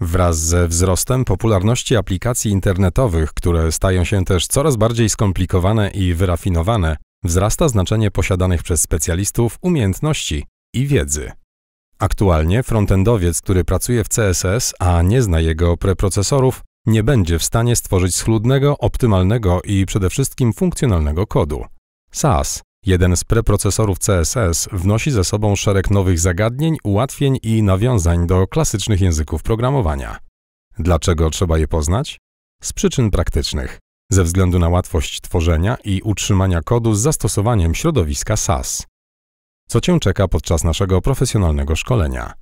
Wraz ze wzrostem popularności aplikacji internetowych, które stają się też coraz bardziej skomplikowane i wyrafinowane, wzrasta znaczenie posiadanych przez specjalistów umiejętności i wiedzy. Aktualnie frontendowiec, który pracuje w CSS, a nie zna jego preprocesorów, nie będzie w stanie stworzyć schludnego, optymalnego i przede wszystkim funkcjonalnego kodu. SAS Jeden z preprocesorów CSS wnosi ze sobą szereg nowych zagadnień, ułatwień i nawiązań do klasycznych języków programowania. Dlaczego trzeba je poznać? Z przyczyn praktycznych. Ze względu na łatwość tworzenia i utrzymania kodu z zastosowaniem środowiska SAS. Co Cię czeka podczas naszego profesjonalnego szkolenia?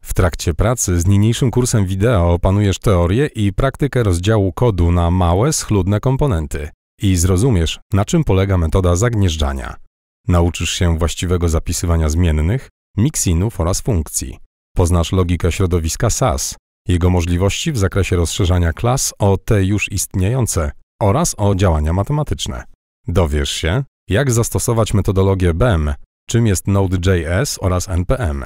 W trakcie pracy z niniejszym kursem wideo opanujesz teorię i praktykę rozdziału kodu na małe, schludne komponenty i zrozumiesz, na czym polega metoda zagnieżdżania. Nauczysz się właściwego zapisywania zmiennych, miksinów oraz funkcji. Poznasz logikę środowiska SAS, jego możliwości w zakresie rozszerzania klas o te już istniejące oraz o działania matematyczne. Dowiesz się, jak zastosować metodologię BEM, czym jest Node.js oraz NPM.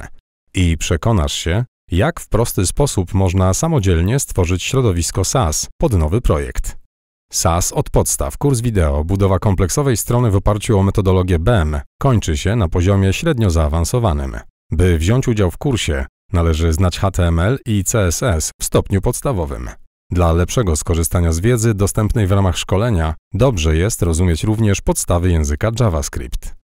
I przekonasz się, jak w prosty sposób można samodzielnie stworzyć środowisko SAS pod nowy projekt. SAS od podstaw, kurs wideo, budowa kompleksowej strony w oparciu o metodologię BEM kończy się na poziomie średnio zaawansowanym. By wziąć udział w kursie, należy znać HTML i CSS w stopniu podstawowym. Dla lepszego skorzystania z wiedzy dostępnej w ramach szkolenia, dobrze jest rozumieć również podstawy języka JavaScript.